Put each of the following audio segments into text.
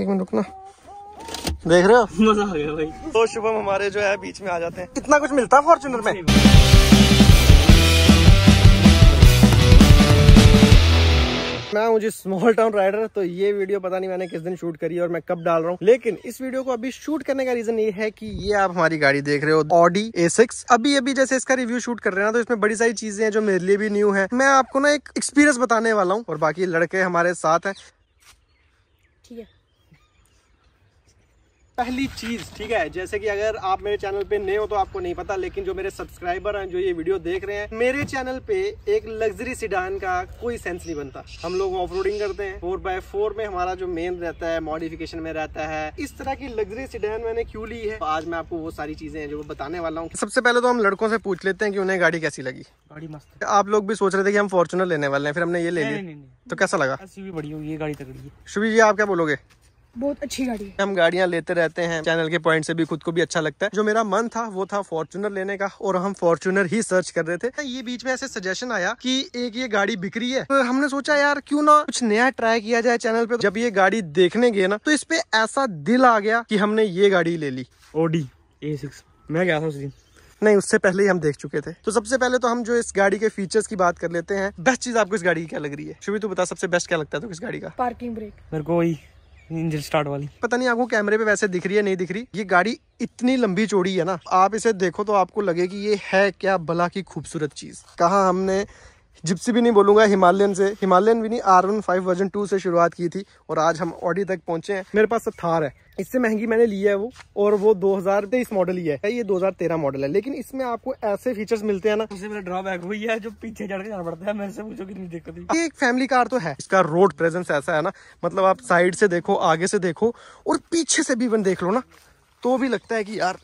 एक मिनट रुकना देख रहे हो मजा आ गया भाई तो शुभम हमारे जो है बीच में आ जाते हैं कितना कुछ मिलता है फॉर्चुनर में मैं मुझे स्मॉल टाउन राइडर तो ये वीडियो पता नहीं मैंने किस दिन शूट करी और मैं कब डाल रहा हूँ लेकिन इस वीडियो को अभी शूट करने का रीजन ये है कि ये आप हमारी गाड़ी देख रहे हो ऑडी ए सिक्स अभी अभी जैसे इसका रिव्यू शूट कर रहे हैं ना तो इसमें बड़ी सारी चीजें हैं जो मेरे लिए भी न्यू है मैं आपको ना एक एक्सपीरियंस बताने वाला हूँ और बाकी लड़के हमारे साथ है ठीक है पहली चीज़ ठीक है जैसे कि अगर आप मेरे चैनल पे नए हो तो आपको नहीं पता लेकिन जो मेरे सब्सक्राइबर हैं जो ये वीडियो देख रहे हैं मेरे चैनल पे एक लग्जरी सिडान का कोई सेंस नहीं बनता हम लोग ऑफ करते हैं फोर बाय फोर में हमारा जो मेन रहता है मॉडिफिकेशन में रहता है इस तरह की लग्जरी सिडान मैंने क्यों ली है तो आज मैं आपको वो सारी चीज़ें हैं जो बताने वाला हूँ सबसे पहले तो हम लड़कों से पूछ लेते हैं कि उन्हें गाड़ी कैसी लगी गाड़ी मस्त आप लोग भी सोच रहे थे कि हम फॉर्चुनर लेने वाले हैं फिर हमने ये ले लिया तो कैसा लगा बढ़िया ये गाड़ी जी आप क्या बोलोगे बहुत अच्छी गाड़ी है हम गाड़ियाँ लेते रहते हैं चैनल के पॉइंट से भी खुद को भी अच्छा लगता है जो मेरा मन था वो था फॉर्चुनर लेने का और हम फॉर्चुनर ही सर्च कर रहे थे तो ये बीच में ऐसे सजेशन आया कि एक ये गाड़ी बिक्री है तो हमने सोचा यार क्यों ना कुछ नया ट्राई किया जाए चैनल पे जब ये गाड़ी देखने गए ना तो इस पे ऐसा दिल आ गया की हमने ये गाड़ी ले ली ओडी ए सिक्स मैं गया था उस दिन नहीं उससे पहले ही हम देख चुके थे तो सबसे पहले तो हम जो इस गाड़ी के फीचर्स की बात कर लेते हैं बेस्ट चीज आपको इस गाड़ी की क्या लग रही है शुभी तू बता सबसे बेस्ट क्या लगता है तो इस गाड़ी का पार्किंग ब्रेक मेरे को वही इंजन स्टार्ट वाली पता नहीं आपको कैमरे पे वैसे दिख रही है नहीं दिख रही ये गाड़ी इतनी लंबी चौड़ी है ना आप इसे देखो तो आपको लगे कि ये है क्या भला की खूबसूरत चीज कहा हमने जिप्सी भी नहीं बोलूंगा हिमालयन से हिमालयन भी नहीं R one five version two से शुरुआत की थी और आज हम ऑडी तक पहुंचे हैं मेरे पास तो थार है इससे महंगी मैंने लिया है वो और वो दो हजार तेईस मॉडल ही है ये 2013 मॉडल है लेकिन इसमें आपको ऐसे फीचर्स मिलते हैं ना उससे मेरा ड्रॉबैक हुई है जो पीछे चढ़ के जाना पड़ता है मेरे से पूछो कितनी दिक्कत है ये एक फैमिली कार तो है इसका रोड प्रेजेंस ऐसा है ना मतलब आप साइड से देखो आगे से देखो और पीछे से भी वन देख लो ना तो भी लगता है कि यार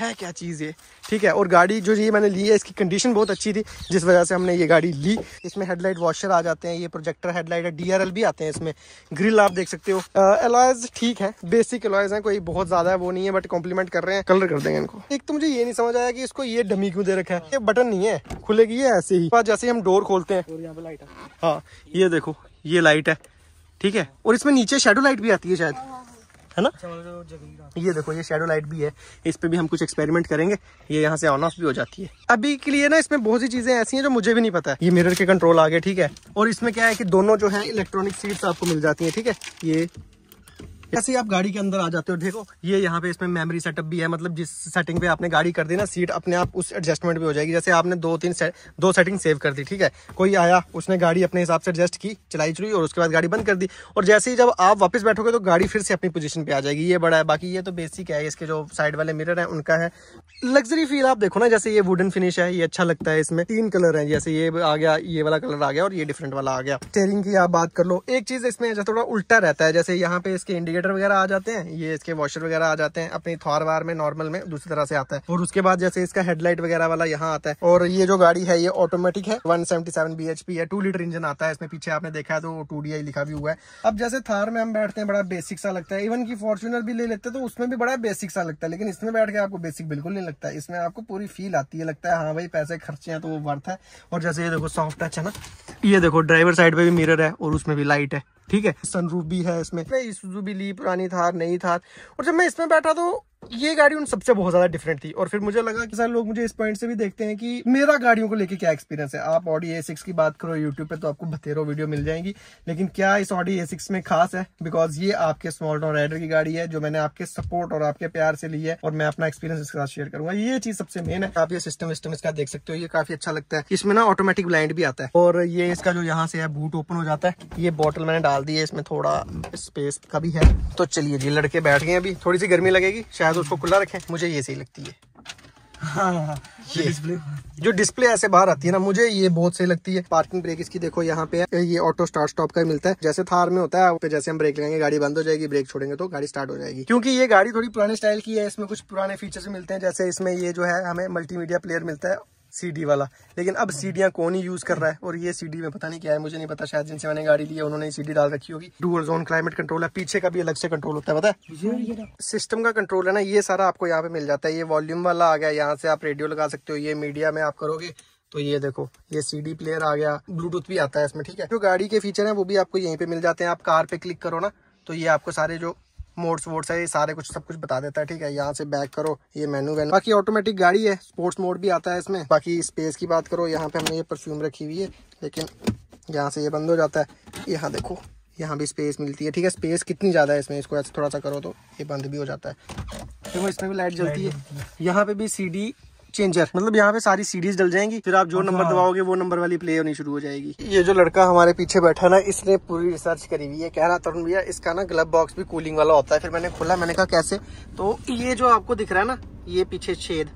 है क्या चीज़ ये ठीक है और गाड़ी जो ये मैंने ली है इसकी कंडीशन बहुत अच्छी थी जिस वजह से हमने ये गाड़ी ली इसमें हेडलाइट वॉशर आ जाते हैं ये प्रोजेक्टर हेडलाइट है डी भी आते हैं इसमें ग्रिल आप देख सकते हो एलॉयज ठीक है बेसिक एलॉयज हैं कोई बहुत ज़्यादा है वो नहीं है बट कॉम्प्लीमेंट कर रहे हैं कलर कर देंगे इनको एक तो मुझे ये नहीं समझ आया कि इसको ये डमी क्यों दे रखा है ये बटन नहीं है खुलेगी है ऐसे ही जैसे हम डोर खोलते हैं हाँ ये देखो ये लाइट है ठीक है और इसमें नीचे शेडो लाइट भी आती है शायद है ना अच्छा, मतलब ये देखो ये शेडो लाइट भी है इस पर भी हम कुछ एक्सपेरिमेंट करेंगे ये यहाँ से ऑन ऑफ भी हो जाती है अभी के लिए ना इसमें बहुत सी चीजें ऐसी हैं जो मुझे भी नहीं पता है ये मिरर के कंट्रोल आ गए ठीक है और इसमें क्या है कि दोनों जो है इलेक्ट्रॉनिक सीट्स आपको मिल जाती है ठीक है ये ऐसे ही आप गाड़ी के अंदर आ जाते हो देखो ये यहाँ पे इसमें मेमोरी सेटअप भी है मतलब जिस सेटिंग पे आपने गाड़ी कर दी ना सीट अपने आप उस एडजस्टमेंट पे हो जाएगी जैसे आपने दो तीन से, दो सेटिंग सेव कर दी ठीक है कोई आया उसने गाड़ी अपने हिसाब से एडजस्ट की चलाई चुरी और उसके बाद गाड़ी बंद कर दी और जैसे ही जब आप वापस बैठोगे तो गाड़ी फिर से अपनी पोजिशन पर आ जाएगी ये बड़ा है बाकी ये तो बेसिक है इसके जो साइड वाले मिरर है उनका है लग्जरी फील आप देखो ना जैसे ये वुडन फिनिश है ये अच्छा लगता है इसमें तीन कलर है जैसे ये आ गया ये वाला कलर आ गया और ये डिफरेंट वाला आ गया स्टेयरिंग की आप बात कर लो एक चीज इसमें थोड़ा उल्टा रहता है जैसे यहाँ पे इसके इंडिया रेडिएटर वगैरह आ जाते हैं ये इसके वॉशर वगैरह आ जाते हैं अपनी थॉर वार में नॉर्मल में दूसरी तरह से आता है और उसके बाद जैसे इसका हेडलाइट वगैरह वाला यहाँ आता है और ये जो गाड़ी है ये ऑटोमेटिक है वन सेवेंटी है टू लीटर इंजन आता है इसमें पीछे आपने देखा है तो टू लिखा भी हुआ है अब जैसे थार में हम बैठते हैं बड़ा बेसिक सा लगता है इवन की फॉर्चुनर भी ले लेते तो उसमें भी बड़ा बेसिक सा लगता है लेकिन इसमें बैठ के आपको बेसिक बिल्कुल नहीं लगता है इसमें आपको पूरी फील आती है लगता है हाँ भाई पैसे खर्चे हैं तो वो वर्थ है और जैसे ये देखो सॉफ्ट टच है ना ये देखो ड्राइवर साइड पे भी मिरर है और उसमें भी लाइट है ठीक है सनरूफ भी है इसमें इस भी ली पुरानी थार नई थार और जब मैं इसमें बैठा तो ये गाड़ी उन सबसे बहुत ज्यादा डिफरेंट थी और फिर मुझे लगा कि सर लोग मुझे इस पॉइंट से भी देखते हैं कि मेरा गाड़ियों को लेके क्या एक्सपीरियंस है आप ऑडी ए सिक्स की बात करो यूट्यूब पे तो आपको बतेरो वीडियो मिल जाएंगी लेकिन क्या इस ऑडी ए सिक्स में खास है बिकॉज ये आपके स्मॉल टाउन राइडर की गाड़ी है जो मैंने आपके सपोर्ट और आपके प्यार से ली है और मैं अपना एक्सपीरियंस इसके साथ शेयर करूंगा ये चीज सबसे मेन है आप ये सिस्टम विस्टम इसका देख सकते हो ये काफी अच्छा लगता है इसमें ना ऑटोमेटिक ब्लाइंड भी आता है और ये इसका जो यहाँ से है बूट ओपन हो जाता है ये बॉटल मैंने डाल दी है इसमें थोड़ा स्पेस का भी है तो चलिए जी लड़के बैठ गए अभी थोड़ी सी गर्मी लगेगी शायद तो उसको खुला रखें मुझे ये सही लगती है हाँ, ये डिस्प्ले जो डिस्प्ले ऐसे बाहर आती है ना मुझे ये बहुत सही लगती है पार्किंग ब्रेक इसकी देखो यहाँ पे ये ऑटो स्टार्ट स्टॉप का मिलता है जैसे थार में होता है पे जैसे हम ब्रेक लगाएंगे गाड़ी बंद हो जाएगी ब्रेक छोड़ेंगे तो गाड़ी स्टार्ट हो जाएगी क्योंकि ये गाड़ी थोड़ी पुराने स्टाइल की है इसमें कुछ पुराने फीचर्स मिलते हैं जैसे इसमें ये जो है हमें मल्टीमीडिया प्लेयर मिलता है सीडी वाला लेकिन अब सीडियाँ कौन ही यूज़ कर रहा है और ये सीडी में पता नहीं क्या है मुझे नहीं पता शायद जिनसे मैंने गाड़ी ली है उन्होंने सीडी डाल रखी होगी डूअल जोन क्लाइमेट कंट्रोल है पीछे का भी अलग से कंट्रोल होता है पता है सिस्टम का कंट्रोल है ना ये सारा आपको यहाँ पे मिल जाता है ये वॉल्यूम वाला आ गया यहाँ से आप रेडियो लगा सकते हो ये मीडिया में आप करोगे तो ये देखो ये सीडी प्लेयर आ गया ब्लूटूथ भी आता है इसमें ठीक है जो गाड़ी के फीचर है वो भी आपको यहीं पे मिल जाते हैं आप कार पे क्लिक करो ना तो ये आपको सारे जो मोड्स वोड्स है ये सारे कुछ सब कुछ बता देता है ठीक है यहाँ से बैक करो ये मेनू वेनू बाकी ऑटोमेटिक गाड़ी है स्पोर्ट्स मोड भी आता है इसमें बाकी स्पेस की बात करो यहाँ पे हमने ये परफ्यूम रखी हुई है लेकिन यहाँ से ये बंद हो जाता है यहाँ देखो यहाँ भी स्पेस मिलती है ठीक है स्पेस कितनी ज़्यादा है इसमें इसको थोड़ा सा करो तो ये बंद भी हो जाता है देखो इसमें भी लाइट जलती है यहाँ पे भी सी चेंजर मतलब यहाँ पे सारी सीरीज डल जाएंगी फिर आप जो हाँ। नंबर दबाओगे वो नंबर वाली प्ले होनी शुरू हो जाएगी ये जो लड़का हमारे पीछे बैठा ना इसने पूरी रिसर्च करी हुई है कह रहा तरुण भैया इसका ना ग्लब बॉक्स भी कूलिंग वाला होता है फिर मैंने खोला मैंने कहा कैसे तो ये जो आपको दिख रहा है ना ये पीछे छेद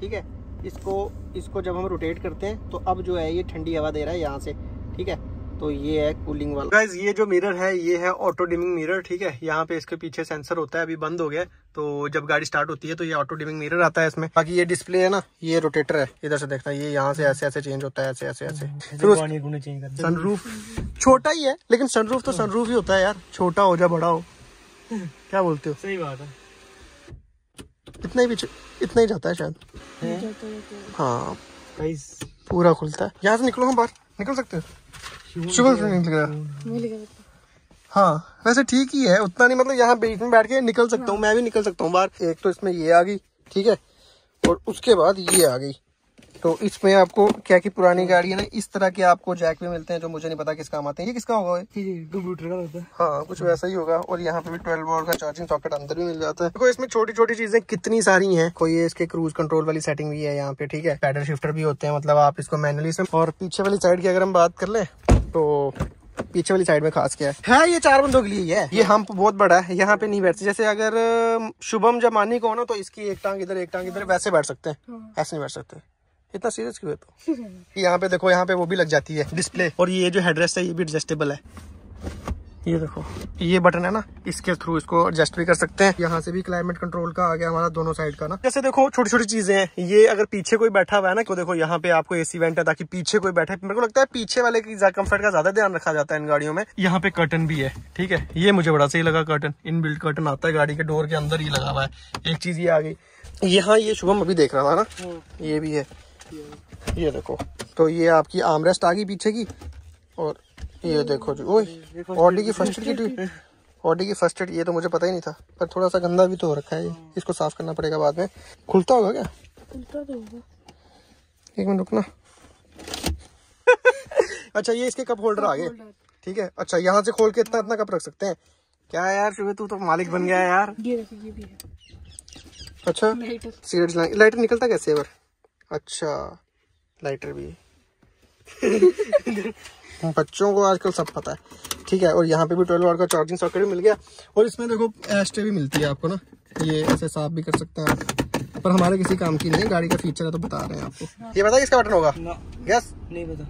ठीक है इसको इसको जब हम रोटेट करते हैं तो अब जो है ये ठंडी हवा दे रहा है यहाँ से ठीक है तो ये है कूलिंग वाला गाइज ये जो मिरर है ये है ऑटो डिमिंग मिरर ठीक है यहाँ पे इसके पीछे सेंसर होता है अभी बंद हो गया तो जब गाड़ी स्टार्ट होती है तो ये ऑटो डिमिंग मिरर आता है इसमें बाकी ये डिस्प्ले है ना ये रोटेटर है इधर से देखना ये यहाँ से ऐसे ऐसे चेंज होता है ऐसे ऐसे ऐसे हम्म, सनरूफ छोटा ही है लेकिन सनरूफ तो सनरूफ ही होता है यार छोटा हो जाए बड़ा हो क्या बोलते हो सही बात है इतना ही पीछे इतना ही जाता है शायद हाँ पूरा खुलता है यहाँ से निकलो हम बाहर निकल सकते हो शुगर फ्री नहीं गया हाँ वैसे ठीक ही है उतना नहीं मतलब यहाँ बीच में बैठ के निकल सकता हूँ हाँ। मैं भी निकल सकता हूँ बाहर एक तो इसमें ये आ गई ठीक है और उसके बाद ये आ गई तो इसमें आपको क्या की पुरानी गाड़ी है ना इस तरह के आपको जैक भी मिलते हैं जो मुझे नहीं पता किस काम आते हैं ये किसका होगा कंप्यूटर का हाँ कुछ वैसा ही होगा और यहाँ पे भी ट्वेल्व वोल्ट का चार्जिंग सॉकेट अंदर भी मिल जाता है देखो तो इसमें छोटी छोटी चीजें कितनी सारी हैं कोई इसके क्रूज कंट्रोल वाली सेटिंग भी है यहाँ पे ठीक है पैडल शिफ्टर भी होते हैं मतलब आप इसको मैनुअली से और पीछे वाली साइड की अगर हम बात कर ले तो पीछे वाली साइड में खास क्या है हाँ ये चार बंदों के लिए है ये हम बहुत बड़ा है यहाँ पे नहीं बैठते जैसे अगर शुभम जमानी को ना तो इसकी एक टांग इधर एक टांग इधर वैसे बैठ सकते हैं हाँ। ऐसे नहीं बैठ सकते इतना सीरियस क्यों है तो यहाँ पे देखो यहाँ पे वो भी लग जाती है डिस्प्ले और ये जो हेडरेस्ट है ये भी एडजस्टेबल है ये देखो ये बटन है ना इसके थ्रू इसको एडजस्ट भी कर सकते हैं यहाँ से भी क्लाइमेट कंट्रोल का आ गया हमारा दोनों साइड का ना जैसे देखो छोटी छोटी चीजें हैं ये अगर पीछे कोई बैठा हुआ है ना तो देखो यहाँ पे आपको एसी वेंट है ताकि पीछे कोई बैठे मेरे को लगता है पीछे वाले की कम्फर्ट का ज्यादा ध्यान रखा जाता है इन गाड़ियों में यहाँ पे कर्टन भी है ठीक है ये मुझे बड़ा सही लगा कर्टन इन बिल्ड कर्टन आता है गाड़ी के डोर के अंदर ही लगा हुआ है एक चीज ये आ गई यहाँ ये शुभम अभी देख रहा था ना हाँ। ये भी है ये देखो तो ये आपकी आमरेस्ट आ गई पीछे की और ये देखो जी ओह ऑडी की फर्स्ट एड किट ऑडी की फर्स्ट एड ये तो मुझे पता ही नहीं था पर थोड़ा सा गंदा भी तो हो रखा है इसको साफ करना पड़ेगा बाद में खुलता होगा क्या खुलता तो होगा एक मिनट रुकना अच्छा ये इसके कप होल्डर आ गए ठीक है अच्छा यहाँ से खोल के इतना इतना कप रख सकते हैं क्या यार सुबह तू तो मालिक बन गया यार अच्छा सिगरेट लाइटर निकलता कैसे अच्छा लाइटर भी बच्चों को आजकल सब पता है ठीक है और यहाँ पे भी ट्वेल्व वाट का चार्जिंग सॉकेट मिल गया और इसमें देखो एस्ट्रे भी मिलती है आपको ना ये ऐसे साफ भी कर सकते हैं पर हमारे किसी काम की नहीं है गाड़ी का फीचर है तो बता रहे हैं आपको ये पता किसका बटन होगा गैस नहीं पता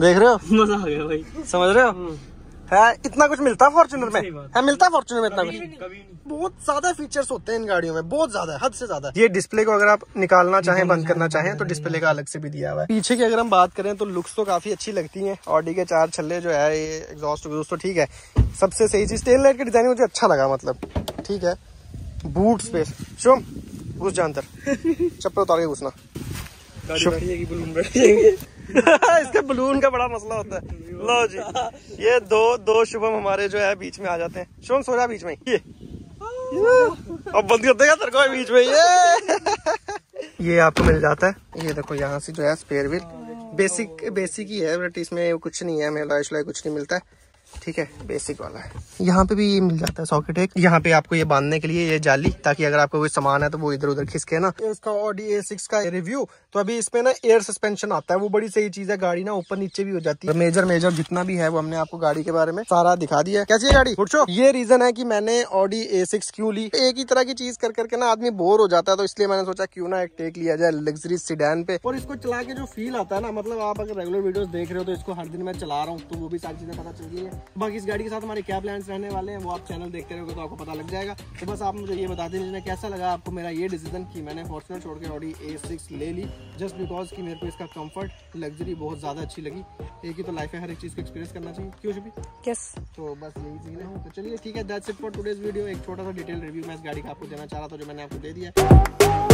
देख रहे हो मजा आ गया भाई समझ रहे हो हम्म। है इतना कुछ मिलता है फॉर्चुनर में है मिलता है फॉर्चुनर में इतना कुछ बहुत ज्यादा फीचर्स होते हैं इन गाड़ियों में बहुत ज्यादा हद से ज्यादा ये डिस्प्ले को अगर आप निकालना चाहें बंद करना चाहें तो डिस्प्ले का अलग से भी दिया हुआ है पीछे की अगर हम बात करें तो लुक्स तो काफी अच्छी लगती है ऑडी के चार छल्ले जो है ये एग्जॉस्ट तो ठीक है सबसे सही चीज टेल लाइट की डिजाइन मुझे अच्छा लगा मतलब ठीक है बूट स्पेस शुभम घुस जा चप्पल उतार के घुसना इसके बलून का बड़ा मसला होता है लो जी ये दो दो शुभम हमारे जो है बीच में आ जाते हैं शुभम सो रहा बीच में ये अब बंद होते देगा तेरे को बीच में ये ये आपको मिल जाता है ये देखो यहाँ से जो है स्पेयर व्हील बेसिक बेसिक ही है बट इसमें कुछ नहीं है मेला कुछ नहीं मिलता है ठीक है बेसिक वाला है यहाँ पे भी ये मिल जाता है सॉकेट एक यहाँ पे आपको ये बांधने के लिए ये जाली ताकि अगर आपको कोई सामान है तो वो इधर उधर खिसके ना इसका ऑडी ए सिक्स का रिव्यू तो अभी इसमें ना एयर सस्पेंशन आता है वो बड़ी सही चीज है गाड़ी ना ऊपर नीचे भी हो जाती है मेजर मेजर जितना भी है वो हमने आपको गाड़ी के बारे में सारा दिखा दिया है कैसी है गाड़ी पूछो ये रीजन है की मैंने ऑडी ए सिक्स क्यों ली एक ही तरह की चीज कर करके ना आदमी बोर हो जाता है तो इसलिए मैंने सोचा क्यों ना एक टेक लिया जाए लग्जरी सीडैन पे और इसको चला के जो फील आता है ना मतलब आप अगर रेगुलर वीडियो देख रहे हो तो इसको हर दिन मैं चला रहा हूँ तो वो भी सारी चीजें पता चल रही है बाकी इस गाड़ी के साथ हमारे क्या प्लान्स रहने वाले हैं वो आप चैनल देखते रहोगे तो आपको पता लग जाएगा तो बस आप मुझे ये बता दीजिए कैसा लगा आपको मेरा ये डिसीजन कि मैंने फॉर्चुनर छोड़ के ऑडी ए सिक्स ले ली जस्ट बिकॉज कि मेरे को इसका कम्फर्ट लग्जरी बहुत ज़्यादा अच्छी लगी एक ही तो लाइफ है हर एक चीज़ को एक्सपीरियंस करना चाहिए क्यों शुभी यस तो बस यही चीज़ें हूँ तो चलिए ठीक है that's it for today's video एक छोटा सा डिटेल रिव्यू मैं इस गाड़ी का आपको देना चाह रहा था जो मैंने आपको दे दिया